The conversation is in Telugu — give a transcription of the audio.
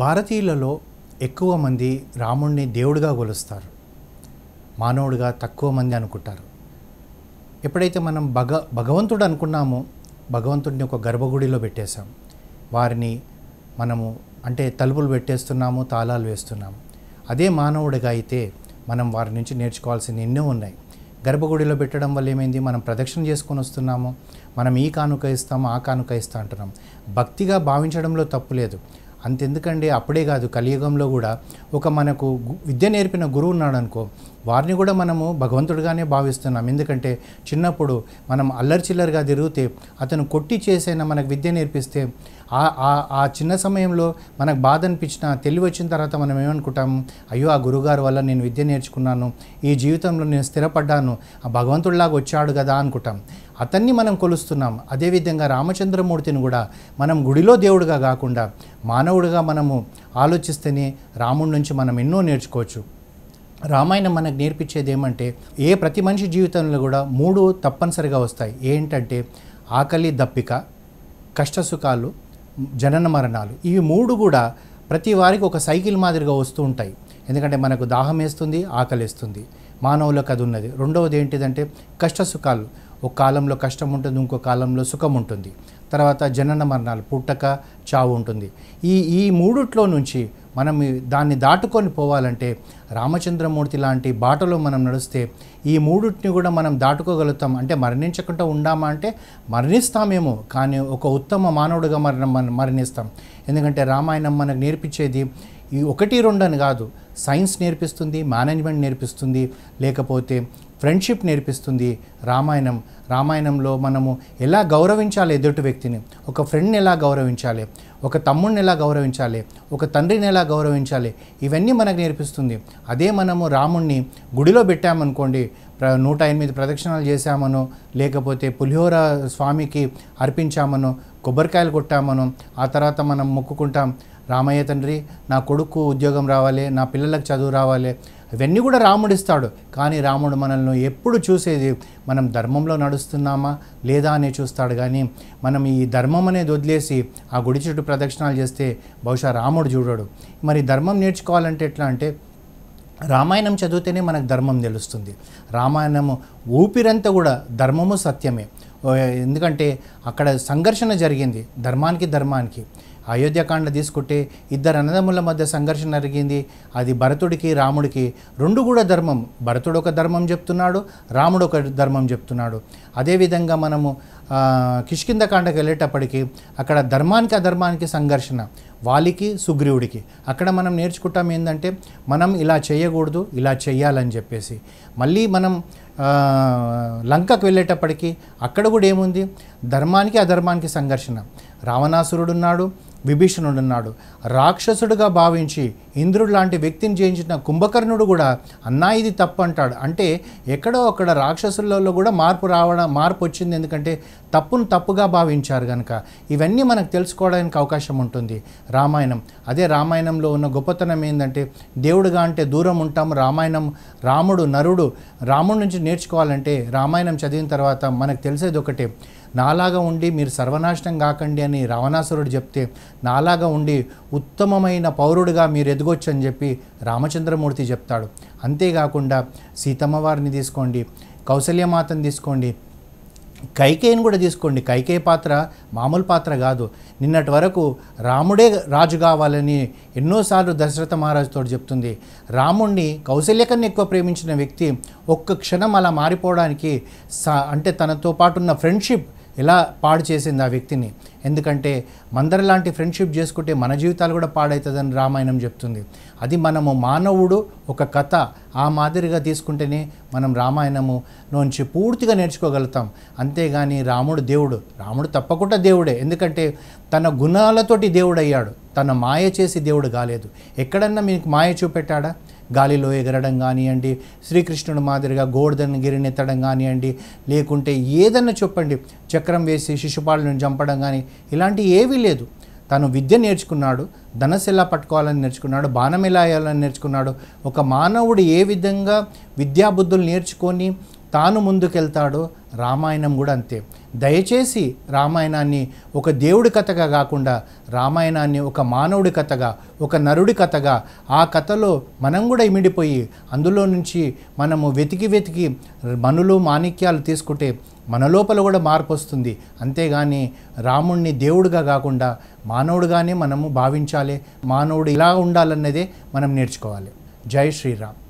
భారతీయులలో ఎక్కువ మంది రాముణ్ణి దేవుడిగా కొలుస్తారు మానవుడిగా తక్కువ మంది అనుకుంటారు ఎప్పుడైతే మనం భగ భగవంతుడు అనుకున్నామో భగవంతుడిని ఒక గర్భగుడిలో పెట్టేశాం వారిని మనము అంటే తలుపులు పెట్టేస్తున్నాము తాళాలు వేస్తున్నాము అదే మానవుడిగా అయితే మనం వారి నుంచి నేర్చుకోవాల్సింది ఎన్నో ఉన్నాయి గర్భగుడిలో పెట్టడం వల్ల ఏమైంది మనం ప్రదక్షిణ చేసుకొని వస్తున్నాము మనం ఈ కానుక ఇస్తాము ఆ కానుక ఇస్తా అంటున్నాం భక్తిగా భావించడంలో తప్పు లేదు అంతెందుకండి అప్పుడే కాదు కలియుగంలో కూడా ఒక మనకు విద్య నేర్పిన గురువు ఉన్నాడు అనుకో వారిని కూడా మనము భగవంతుడిగానే భావిస్తున్నాం ఎందుకంటే చిన్నప్పుడు మనం అల్లరి చిల్లరిగా తిరిగితే అతను కొట్టి చేసైనా మనకు విద్య నేర్పిస్తే ఆ చిన్న సమయంలో మనకు బాధ అనిపించిన తెలివి వచ్చిన తర్వాత మనం ఏమనుకుంటాము అయ్యో ఆ గురుగారు వల్ల నేను విద్య నేర్చుకున్నాను ఈ జీవితంలో నేను స్థిరపడ్డాను ఆ భగవంతుడిలాగా వచ్చాడు కదా అనుకుంటాం అతన్ని మనం కొలుస్తున్నాం అదేవిధంగా రామచంద్రమూర్తిని కూడా మనం గుడిలో దేవుడిగా కాకుండా మానవుడిగా మనము ఆలోచిస్తేనే రాముడి నుంచి మనం ఎన్నో నేర్చుకోవచ్చు రామాయణం మనకు నేర్పించేది ఏమంటే ఏ ప్రతి మనిషి జీవితంలో కూడా మూడు తప్పనిసరిగా వస్తాయి ఏంటంటే ఆకలి దప్పిక కష్టసుఖాలు జనన మరణాలు ఇవి మూడు కూడా ప్రతి వారికి ఒక సైకిల్ మాదిరిగా వస్తూ ఉంటాయి ఎందుకంటే మనకు దాహం వేస్తుంది ఆకలిస్తుంది మానవులకు అది ఉన్నది రెండవది ఏంటిదంటే కష్టసుఖాలు ఒక కాలంలో కష్టం ఉంటుంది ఇంకో కాలంలో సుఖం ఉంటుంది తర్వాత జనన మరణాలు పుట్టక చావు ఉంటుంది ఈ ఈ మూడుట్లో నుంచి మనం దాన్ని దాటుకొని పోవాలంటే రామచంద్రమూర్తి లాంటి బాటలో మనం నడిస్తే ఈ మూడుట్ని కూడా మనం దాటుకోగలుగుతాం అంటే మరణించకుండా ఉండామా అంటే మరణిస్తామేమో కానీ ఒక ఉత్తమ మానవుడిగా మరణ మరణిస్తాం ఎందుకంటే రామాయణం మనకు నేర్పించేది ఈ ఒకటి రెండు అని కాదు సైన్స్ నేర్పిస్తుంది మేనేజ్మెంట్ నేర్పిస్తుంది లేకపోతే ఫ్రెండ్షిప్ నేర్పిస్తుంది రామాయణం రామాయణంలో మనము ఎలా గౌరవించాలి ఎదుటి వ్యక్తిని ఒక ఫ్రెండ్ని ఎలా గౌరవించాలి ఒక తమ్ముడిని ఎలా గౌరవించాలి ఒక తండ్రిని ఎలా గౌరవించాలి ఇవన్నీ మనకు నేర్పిస్తుంది అదే మనము రాముణ్ణి గుడిలో పెట్టామనుకోండి ప్ర నూట ఎనిమిది ప్రదక్షిణాలు చేశామనో లేకపోతే పులిహోర స్వామికి అర్పించామనో కొబ్బరికాయలు కొట్టామనో ఆ తర్వాత మనం మొక్కుకుంటాం రామయ్య తండ్రి నా కొడుకు ఉద్యోగం రావాలి నా పిల్లలకు చదువు రావాలి ఇవన్నీ కూడా రాముడు ఇస్తాడు కానీ రాముడు మనల్ని ఎప్పుడు చూసేది మనం ధర్మంలో నడుస్తున్నామా లేదా అనే చూస్తాడు కానీ మనం ఈ ధర్మం అనేది వదిలేసి ఆ గుడి చుట్టూ ప్రదక్షిణాలు చేస్తే బహుశా రాముడు చూడడు మరి ధర్మం నేర్చుకోవాలంటే ఎట్లా అంటే రామాయణం చదివితేనే మనకు ధర్మం తెలుస్తుంది రామాయణము ఊపిరంతా కూడా ధర్మము సత్యమే ఎందుకంటే అక్కడ సంఘర్షణ జరిగింది ధర్మానికి ధర్మానికి అయోధ్యకాండ తీసుకుంటే ఇద్దరు అన్నదమ్ముల మధ్య సంఘర్షణ జరిగింది అది భరతుడికి రాముడికి రెండు కూడా ధర్మం భరతుడు ఒక ధర్మం చెప్తున్నాడు రాముడు ఒక ధర్మం చెప్తున్నాడు అదేవిధంగా మనము కిష్కిందకాండకి వెళ్ళేటప్పటికి అక్కడ ధర్మానికి అధర్మానికి సంఘర్షణ వాలికి సుగ్రీవుడికి అక్కడ మనం నేర్చుకుంటాం ఏంటంటే మనం ఇలా చేయకూడదు ఇలా చేయాలని చెప్పేసి మళ్ళీ మనం లంకకు వెళ్ళేటప్పటికి అక్కడ కూడా ఏముంది ధర్మానికి అధర్మానికి సంఘర్షణ రావణాసురుడు ఉన్నాడు విభీషణుడున్నాడు రాక్షసుడుగా భావించి ఇంద్రుడు లాంటి వ్యక్తిని జయించిన కుంభకర్ణుడు కూడా అన్నా ఇది తప్పు అంటాడు అంటే ఎక్కడో అక్కడ రాక్షసులలో కూడా మార్పు రావడం మార్పు వచ్చింది ఎందుకంటే తప్పును తప్పుగా భావించారు కనుక ఇవన్నీ మనకు తెలుసుకోవడానికి అవకాశం ఉంటుంది రామాయణం అదే రామాయణంలో ఉన్న గొప్పతనం ఏంటంటే దేవుడుగా అంటే దూరం ఉంటాం రామాయణం రాముడు నరుడు రాముడి నుంచి నేర్చుకోవాలంటే రామాయణం చదివిన తర్వాత మనకు తెలిసేది ఒకటే నాలాగా ఉండి మీరు సర్వనాశనం కాకండి అని రావణాసురుడు చెప్తే నాలాగా ఉండి ఉత్తమమైన పౌరుడిగా మీరు ఎదగొచ్చు అని చెప్పి రామచంద్రమూర్తి చెప్తాడు అంతేకాకుండా సీతమ్మ వారిని తీసుకోండి కౌశల్యమాతను తీసుకోండి కైకేయిని కూడా తీసుకోండి కైకేయి పాత్ర మామూలు పాత్ర కాదు నిన్నటి వరకు రాముడే రాజు కావాలని ఎన్నోసార్లు దశరథ మహారాజుతో చెప్తుంది రాముణ్ణి కౌశల్య కన్నా ఎక్కువ ప్రేమించిన వ్యక్తి ఒక్క క్షణం అలా మారిపోవడానికి అంటే తనతో పాటు ఉన్న ఫ్రెండ్షిప్ ఎలా పాడు చేసింది ఆ వ్యక్తిని ఎందుకంటే మందర లాంటి ఫ్రెండ్షిప్ చేసుకుంటే మన జీవితాలు కూడా పాడవుతుందని రామాయణం చెప్తుంది అది మనము మానవుడు ఒక కథ ఆ మాదిరిగా తీసుకుంటేనే మనం రామాయణము నుంచి పూర్తిగా నేర్చుకోగలుగుతాం అంతేగాని రాముడు దేవుడు రాముడు తప్పకుండా దేవుడే ఎందుకంటే తన గుణాలతోటి దేవుడయ్యాడు తన మాయ చేసి దేవుడు కాలేదు ఎక్కడన్నా మీకు మాయ చూపెట్టాడా గాలిలో ఎగరడం కానివ్వండి శ్రీకృష్ణుడు మాదిరిగా గోవర్ధన్ గిరిని ఎత్తడం కానివ్వండి లేకుంటే ఏదన్నా చెప్పండి చక్రం వేసి శిశుపాలను చంపడం కానీ ఇలాంటివి ఏవీ లేదు తను విద్య నేర్చుకున్నాడు ధనస్సు ఎలా పట్టుకోవాలని నేర్చుకున్నాడు బాణం ఎలా వేయాలని నేర్చుకున్నాడు ఒక మానవుడు ఏ విధంగా విద్యాబుద్ధులు నేర్చుకొని తాను ముందుకెళ్తాడో రామాయణం కూడా అంతే దయచేసి రామాయణాన్ని ఒక దేవుడి కథగా కాకుండా రామాయణాన్ని ఒక మానవుడి కథగా ఒక నరుడి కథగా ఆ కథలో మనం కూడా ఇమిడిపోయి అందులో నుంచి మనము వెతికి వెతికి మనులు మాణిక్యాలు తీసుకుంటే మన లోపల కూడా మార్పు వస్తుంది అంతేగాని రాముణ్ణి దేవుడిగా కాకుండా మానవుడిగానే మనము భావించాలి మానవుడు ఇలా ఉండాలన్నదే మనం నేర్చుకోవాలి జై శ్రీరామ్